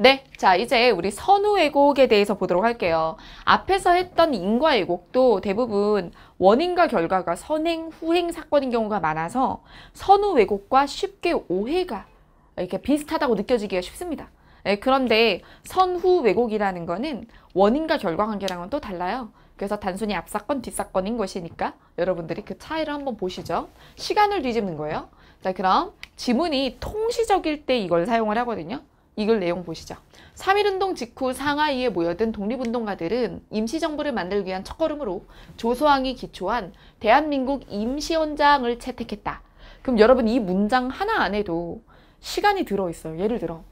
네, 자 이제 우리 선우 왜곡에 대해서 보도록 할게요. 앞에서 했던 인과 왜곡도 대부분 원인과 결과가 선행, 후행 사건인 경우가 많아서 선우 왜곡과 쉽게 오해가 이렇게 비슷하다고 느껴지기가 쉽습니다. 네, 그런데 선후 왜곡이라는 거는 원인과 결과 관계랑은 또 달라요. 그래서 단순히 앞사건, 뒷사건인 것이니까 여러분들이 그 차이를 한번 보시죠. 시간을 뒤집는 거예요. 자, 그럼 지문이 통시적일 때 이걸 사용을 하거든요. 이걸 내용 보시죠. 3.1운동 직후 상하이에 모여든 독립운동가들은 임시정부를 만들기 위한 첫걸음으로 조소왕이 기초한 대한민국 임시헌장을 채택했다. 그럼 여러분 이 문장 하나 안에도 시간이 들어있어요. 예를 들어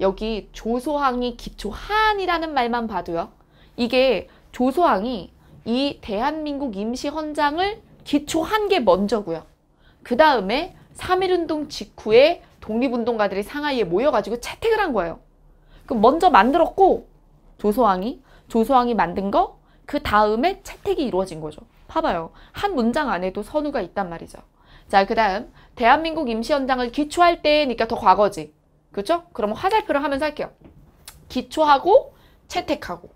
여기 조소왕이 기초한이라는 말만 봐도요. 이게 조소왕이 이 대한민국 임시헌장을 기초한 게 먼저고요. 그 다음에 3.1운동 직후에 독립운동가들이 상하이에 모여가지고 채택을 한 거예요. 그럼 먼저 만들었고 조소왕이 조소왕이 만든 거 그 다음에 채택이 이루어진 거죠. 봐봐요. 한 문장 안에도 선우가 있단 말이죠. 자, 그 다음 대한민국 임시헌장을 기초할 때니까 더 과거지. 그렇죠? 그럼 화살표를 하면서 할게요. 기초하고 채택하고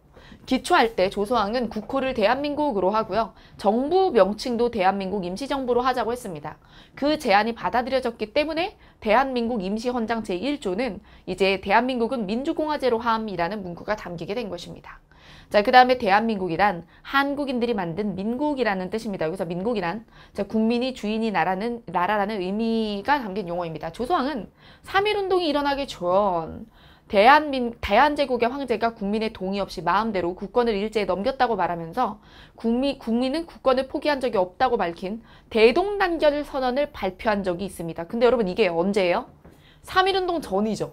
기초할 때 조서왕은 국호를 대한민국으로 하고요. 정부 명칭도 대한민국 임시정부로 하자고 했습니다. 그 제안이 받아들여졌기 때문에 대한민국 임시헌장 제1조는 이제 대한민국은 민주공화제로 함이라는 문구가 담기게 된 것입니다. 자, 그 다음에 대한민국이란 한국인들이 만든 민국이라는 뜻입니다. 여기서 민국이란 자, 국민이 주인이 나라는, 나라라는 의미가 담긴 용어입니다. 조서왕은 3.1운동이 일어나기 전 대한민, 대한제국의 황제가 국민의 동의 없이 마음대로 국권을 일제에 넘겼다고 말하면서 국민, 국민은 국권을 포기한 적이 없다고 밝힌 대동단결 선언을 발표한 적이 있습니다. 근데 여러분 이게 언제예요? 3.1운동 전이죠.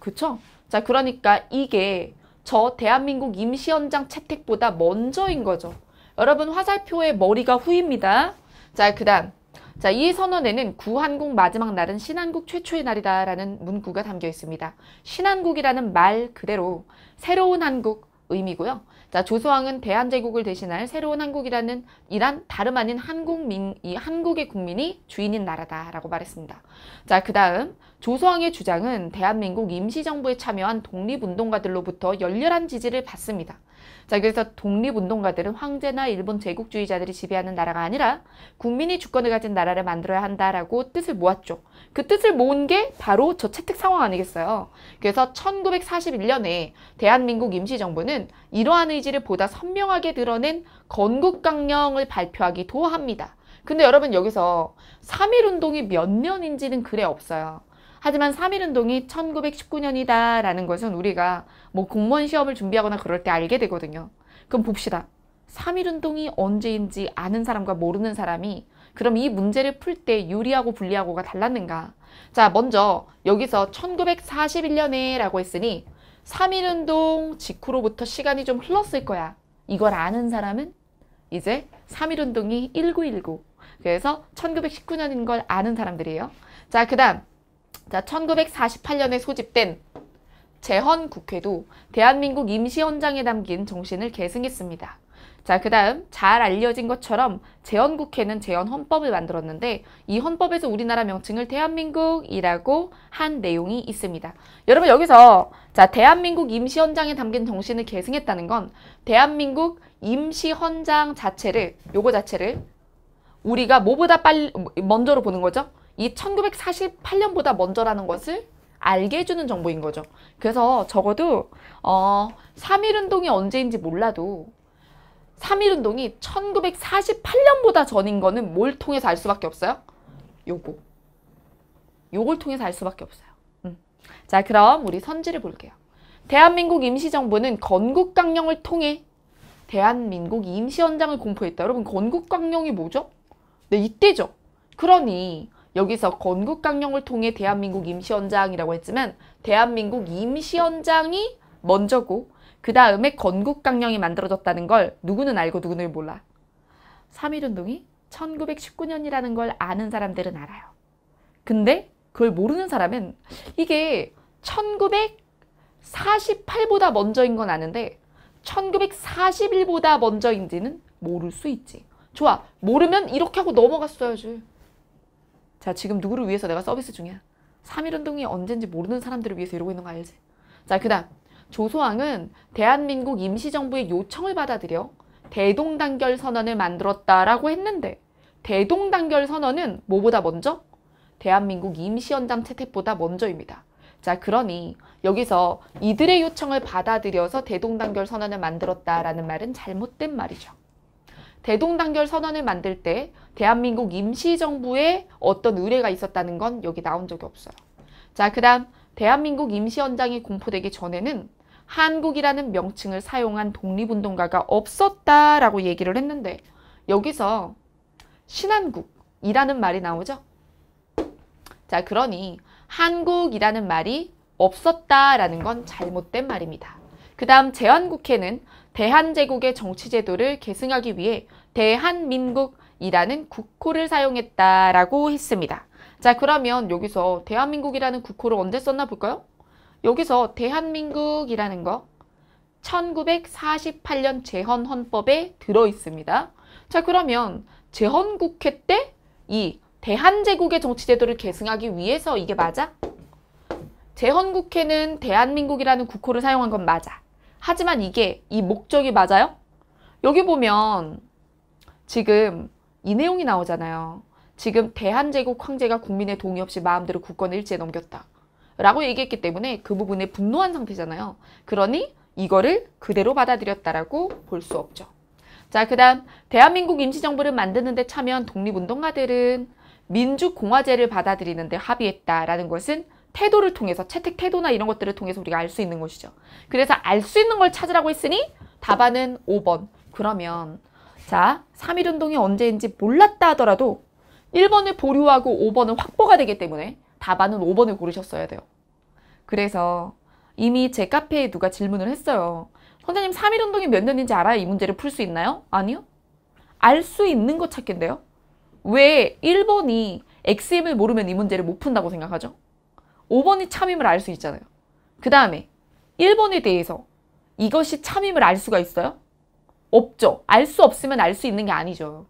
그쵸? 자 그러니까 이게 저 대한민국 임시연장 채택보다 먼저인 거죠. 여러분 화살표의 머리가 후입니다. 자그 다음 자, 이 선언에는 구한국 마지막 날은 신한국 최초의 날이다라는 문구가 담겨 있습니다. 신한국이라는 말 그대로 새로운 한국 의미고요. 자, 조소왕은 대한제국을 대신할 새로운 한국이라는 이란 다름 아닌 한국민 이 한국의 국민이 주인인 나라다라고 말했습니다. 자, 그다음 조서왕의 주장은 대한민국 임시정부에 참여한 독립운동가들로부터 열렬한 지지를 받습니다. 자, 그래서 독립운동가들은 황제나 일본 제국주의자들이 지배하는 나라가 아니라 국민이 주권을 가진 나라를 만들어야 한다라고 뜻을 모았죠. 그 뜻을 모은 게 바로 저 채택 상황 아니겠어요. 그래서 1941년에 대한민국 임시정부는 이러한 의지를 보다 선명하게 드러낸 건국강령을 발표하기도 합니다. 근데 여러분 여기서 3.1운동이 몇 년인지는 글에 없어요. 하지만 3.1운동이 1919년이다 라는 것은 우리가 뭐 공무원 시험을 준비하거나 그럴 때 알게 되거든요. 그럼 봅시다. 3.1운동이 언제인지 아는 사람과 모르는 사람이 그럼 이 문제를 풀 때 유리하고 불리하고가 달랐는가? 자, 먼저 여기서 1941년에 라고 했으니 3.1운동 직후로부터 시간이 좀 흘렀을 거야. 이걸 아는 사람은 이제 3.1운동이 1919. 그래서 1919년인 걸 아는 사람들이에요. 자, 그 다음 자, 1948년에 소집된 재헌 국회도 대한민국 임시헌장에 담긴 정신을 계승했습니다. 자, 그 다음 잘 알려진 것처럼 재헌 국회는 재헌 헌법을 만들었는데 이 헌법에서 우리나라 명칭을 대한민국이라고 한 내용이 있습니다. 여러분 여기서 자, 대한민국 임시헌장에 담긴 정신을 계승했다는 건 대한민국 임시헌장 자체를 요거 자체를 우리가 뭐보다 빨리 먼저로 보는 거죠? 이 1948년보다 먼저라는 것을 알게 해주는 정보인 거죠. 그래서 적어도 어, 3.1운동이 언제인지 몰라도 3.1운동이 1948년보다 전인 거는 뭘 통해서 알 수밖에 없어요? 요거. 요걸 통해서 알 수밖에 없어요. 음. 자 그럼 우리 선지를 볼게요. 대한민국 임시정부는 건국강령을 통해 대한민국 임시헌장을 공포했다. 여러분 건국강령이 뭐죠? 네 이때죠. 그러니 여기서 건국강령을 통해 대한민국 임시헌장이라고 했지만 대한민국 임시헌장이 먼저고 그 다음에 건국강령이 만들어졌다는 걸 누구는 알고 누구는 몰라. 3.1운동이 1919년이라는 걸 아는 사람들은 알아요. 근데 그걸 모르는 사람은 이게 1948보다 먼저인 건 아는데 1941보다 먼저인지는 모를 수 있지. 좋아. 모르면 이렇게 하고 넘어갔어야지. 자, 지금 누구를 위해서 내가 서비스 중이야? 3.1운동이 언젠지 모르는 사람들을 위해서 이러고 있는 거 알지? 자, 그 다음. 조소왕은 대한민국 임시정부의 요청을 받아들여 대동단결 선언을 만들었다라고 했는데 대동단결 선언은 뭐보다 먼저? 대한민국 임시연장 채택보다 먼저입니다. 자, 그러니 여기서 이들의 요청을 받아들여서 대동단결 선언을 만들었다라는 말은 잘못된 말이죠. 대동단결 선언을 만들 때 대한민국 임시정부에 어떤 의뢰가 있었다는 건 여기 나온 적이 없어요. 자, 그 다음 대한민국 임시헌장이 공포되기 전에는 한국이라는 명칭을 사용한 독립운동가가 없었다라고 얘기를 했는데 여기서 신한국이라는 말이 나오죠. 자, 그러니 한국이라는 말이 없었다라는 건 잘못된 말입니다. 그 다음 제한국회는 대한제국의 정치제도를 계승하기 위해 대한민국이라는 국호를 사용했다라고 했습니다. 자 그러면 여기서 대한민국이라는 국호를 언제 썼나 볼까요? 여기서 대한민국이라는 거 1948년 제헌 헌법에 들어 있습니다. 자 그러면 제헌 국회 때 이 대한제국의 정치제도를 계승하기 위해서 이게 맞아? 제헌 국회는 대한민국이라는 국호를 사용한 건 맞아. 하지만 이게 이 목적이 맞아요? 여기 보면 지금 이 내용이 나오잖아요. 지금 대한제국 황제가 국민의 동의 없이 마음대로 국권을 일제에 넘겼다. 라고 얘기했기 때문에 그 부분에 분노한 상태잖아요. 그러니 이거를 그대로 받아들였다라고 볼 수 없죠. 자, 그 다음 대한민국 임시정부를 만드는 데 참여한 독립운동가들은 민주공화제를 받아들이는데 합의했다라는 것은 태도를 통해서 채택 태도나 이런 것들을 통해서 우리가 알 수 있는 것이죠. 그래서 알 수 있는 걸 찾으라고 했으니 답안은 5번. 그러면 자, 3.1 운동이 언제인지 몰랐다 하더라도 1번을 보류하고 5번은 확보가 되기 때문에 답안은 5번을 고르셨어야 돼요. 그래서 이미 제 카페에 누가 질문을 했어요. 선생님 3.1 운동이 몇 년인지 알아야 이 문제를 풀 수 있나요? 아니요. 알 수 있는 것찾겠는데요왜 1번이 XM을 모르면 이 문제를 못 푼다고 생각하죠? 5번이 참임을 알 수 있잖아요. 그 다음에 1번에 대해서 이것이 참임을 알 수가 있어요? 없죠. 알 수 없으면 알 수 있는 게 아니죠.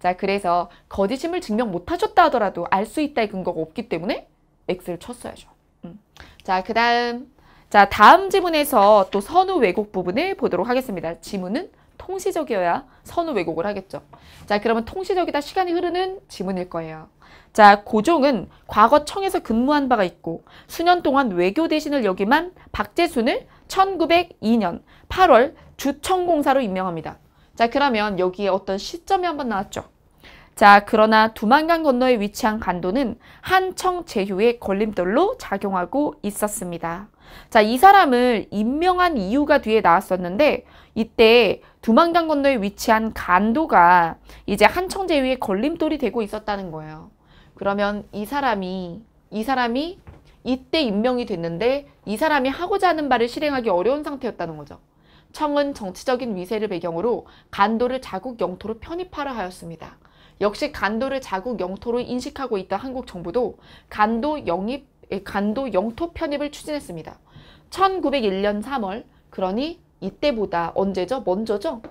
자, 그래서 거짓임을 증명 못하셨다 하더라도 알 수 있다의 근거가 없기 때문에 X를 쳤어야죠. 음. 자, 그 다음 자, 다음 지문에서 또선후 왜곡 부분을 보도록 하겠습니다. 지문은 통시적이어야 선후 왜곡을 하겠죠. 자, 그러면 통시적이다 시간이 흐르는 지문일 거예요. 자, 고종은 과거청에서 근무한 바가 있고 수년 동안 외교 대신을 여기만 박재순을 1902년 8월 주청공사로 임명합니다. 자 그러면 여기에 어떤 시점이 한번 나왔죠. 자 그러나 두만강 건너에 위치한 간도는 한청 제휴의 걸림돌로 작용하고 있었습니다. 자, 이 사람을 임명한 이유가 뒤에 나왔었는데 이때 두만강 건너에 위치한 간도가 이제 한청제휴의 걸림돌이 되고 있었다는 거예요. 그러면 이 사람이 이 사람이 이때 임명이 됐는데 이 사람이 하고자 하는 바를 실행하기 어려운 상태였다는 거죠. 청은 정치적인 위세를 배경으로 간도를 자국 영토로 편입하라 하였습니다. 역시 간도를 자국 영토로 인식하고 있던 한국 정부도 간도 영입, 간도 영토 편입을 추진했습니다. 1901년 3월, 그러니 이때보다 언제죠? 먼저죠?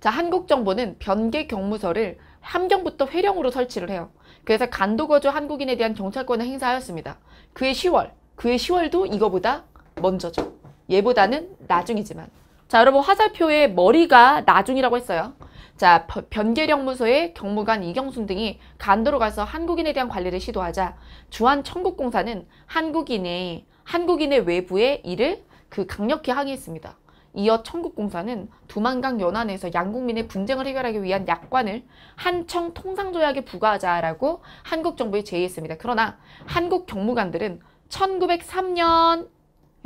자, 한국 정부는 변계 경무서를 함경부터 회령으로 설치를 해요. 그래서 간도거주 한국인에 대한 경찰권을 행사하였습니다. 그해 10월, 그해 10월도 이거보다 먼저죠. 얘보다는 나중이지만 자 여러분 화살표의 머리가 나중이라고 했어요. 자 변계령무소의 경무관 이경순 등이 간도로 가서 한국인에 대한 관리를 시도하자 주한천국공사는 한국인의 한국인의 외부의 일을 그 강력히 항의했습니다. 이어 천국공사는 두만강 연안에서 양국민의 분쟁을 해결하기 위한 약관을 한청 통상조약에 부과하자라고 한국 정부에 제의했습니다. 그러나 한국 경무관들은 1903년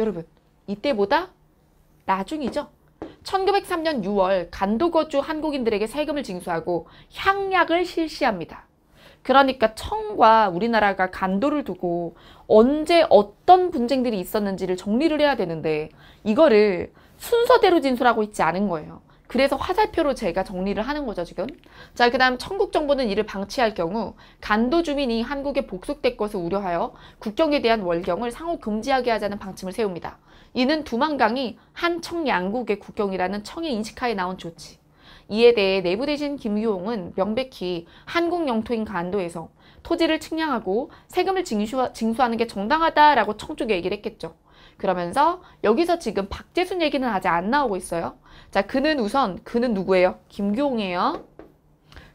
여러분 이때보다 나중이죠. 1903년 6월 간도거주 한국인들에게 세금을 징수하고 향약을 실시합니다. 그러니까 청과 우리나라가 간도를 두고 언제 어떤 분쟁들이 있었는지를 정리를 해야 되는데 이거를 순서대로 진술하고 있지 않은 거예요. 그래서 화살표로 제가 정리를 하는 거죠 지금 자그 다음 천국 정부는 이를 방치할 경우 간도 주민이 한국에 복속될 것을 우려하여 국경에 대한 월경을 상호 금지하게 하자는 방침을 세웁니다 이는 두만강이 한 청양국의 국경이라는 청의 인식하에 나온 조치 이에 대해 내부 대신 김유홍은 명백히 한국 영토인 간도에서 토지를 측량하고 세금을 징수, 하는게 정당하다라고 청쪽 얘기를 했겠죠 그러면서 여기서 지금 박재순 얘기는 아직 안 나오고 있어요. 자, 그는 우선 그는 누구예요? 김규홍이에요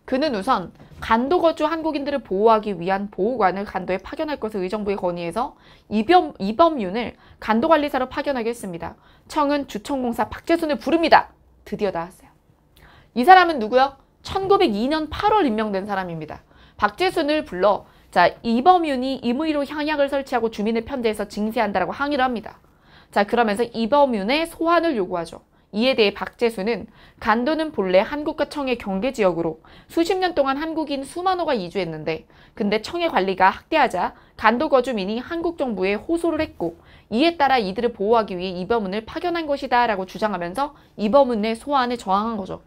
그는 우선 간도 거주 한국인들을 보호하기 위한 보호관을 간도에 파견할 것을 의정부에 건의해서 이범, 이범윤을 간도관리사로 파견하게 했습니다. 청은 주청공사 박재순을 부릅니다. 드디어 나왔어요. 이 사람은 누구요? 1902년 8월 임명된 사람입니다. 박재순을 불러 자, 이범윤이 임의로 향약을 설치하고 주민을 편대해서 징세한다라고 항의를 합니다. 자, 그러면서 이범윤의 소환을 요구하죠. 이에 대해 박재수는 간도는 본래 한국과 청의 경계 지역으로 수십 년 동안 한국인 수만호가 이주했는데 근데 청의 관리가 학대하자 간도 거주민이 한국 정부에 호소를 했고 이에 따라 이들을 보호하기 위해 이범문을 파견한 것이다 라고 주장하면서 이범문의 소환에 저항한 거죠.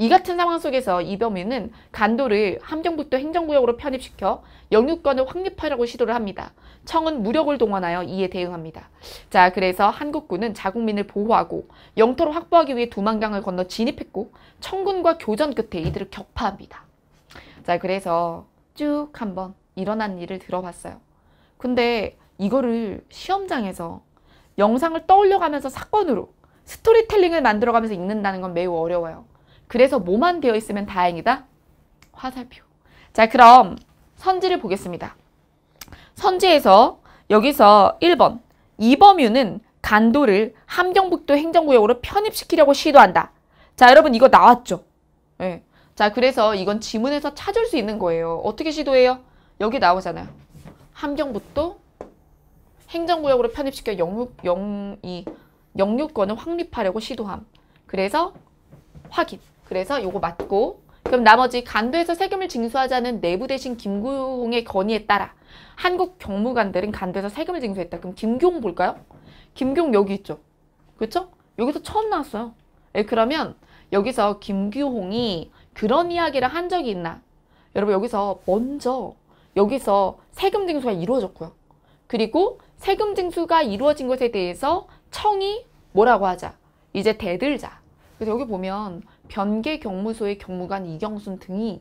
이 같은 상황 속에서 이범희는 간도를 함경북도 행정구역으로 편입시켜 영유권을 확립하려고 시도를 합니다. 청은 무력을 동원하여 이에 대응합니다. 자, 그래서 한국군은 자국민을 보호하고 영토를 확보하기 위해 두만강을 건너 진입했고 청군과 교전 끝에 이들을 격파합니다. 자, 그래서 쭉 한번 일어난 일을 들어봤어요. 근데 이거를 시험장에서 영상을 떠올려가면서 사건으로 스토리텔링을 만들어가면서 읽는다는 건 매우 어려워요. 그래서 뭐만 되어 있으면 다행이다? 화살표. 자, 그럼 선지를 보겠습니다. 선지에서 여기서 1번 이범유는 간도를 함경북도 행정구역으로 편입시키려고 시도한다. 자, 여러분 이거 나왔죠? 예. 네. 자, 그래서 이건 지문에서 찾을 수 있는 거예요. 어떻게 시도해요? 여기 나오잖아요. 함경북도 행정구역으로 편입시켜 영육, 영, 이, 영유권을 확립하려고 시도함. 그래서 확인. 그래서 요거 맞고 그럼 나머지 간도에서 세금을 징수하자는 내부 대신 김구홍의 건의에 따라 한국 경무관들은 간도에서 세금을 징수했다. 그럼 김경 볼까요? 김경 여기 있죠. 그렇죠? 여기서 처음 나왔어요. 예, 그러면 여기서 김규홍이 그런 이야기를 한 적이 있나? 여러분 여기서 먼저 여기서 세금 징수가 이루어졌고요. 그리고 세금 징수가 이루어진 것에 대해서 청이 뭐라고 하자? 이제 대들자. 그래서 여기 보면 변계 경무소의 경무관 이경순 등이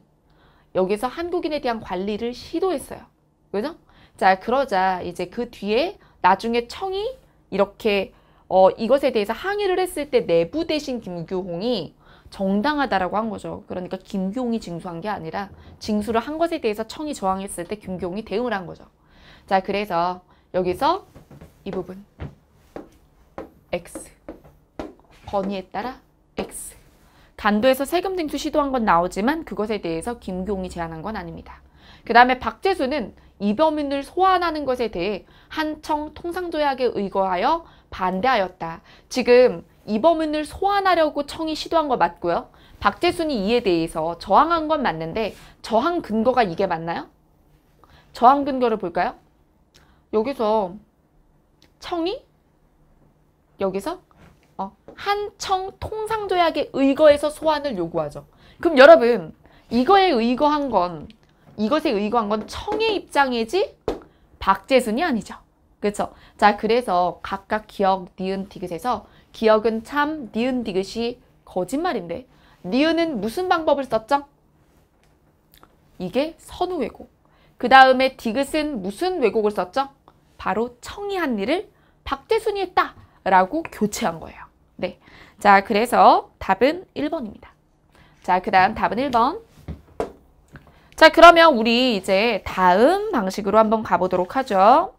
여기서 한국인에 대한 관리를 시도했어요. 그죠? 자, 그러자 이제 그 뒤에 나중에 청이 이렇게 어, 이것에 대해서 항의를 했을 때 내부 대신 김규홍이 정당하다라고 한 거죠. 그러니까 김규홍이 징수한 게 아니라 징수를 한 것에 대해서 청이 저항했을 때 김규홍이 대응을 한 거죠. 자, 그래서 여기서 이 부분 X 건의에 따라 X 단도에서 세금 징수 시도한 건 나오지만 그것에 대해서 김용이 교 제안한 건 아닙니다. 그 다음에 박재수는 이범인을 소환하는 것에 대해 한청 통상조약에 의거하여 반대하였다. 지금 이범인을 소환하려고 청이 시도한 거 맞고요. 박재순이 이에 대해서 저항한 건 맞는데 저항 근거가 이게 맞나요? 저항 근거를 볼까요? 여기서 청이 여기서 어, 한청 통상조약의 의거에서 소환을 요구하죠. 그럼 여러분 이거에 의거한 건 이것에 의거한 건 청의 입장이지 박재순이 아니죠. 그렇죠? 자 그래서 각각 기억, 니은, 디귿에서 기억은 참, 니은, 디귿이 거짓말인데 니은은 무슨 방법을 썼죠? 이게 선우 왜곡. 그 다음에 디귿은 무슨 왜곡을 썼죠? 바로 청이 한 일을 박재순이 했다라고 교체한 거예요. 네. 자, 그래서 답은 1번입니다. 자, 그 다음 답은 1번. 자, 그러면 우리 이제 다음 방식으로 한번 가보도록 하죠.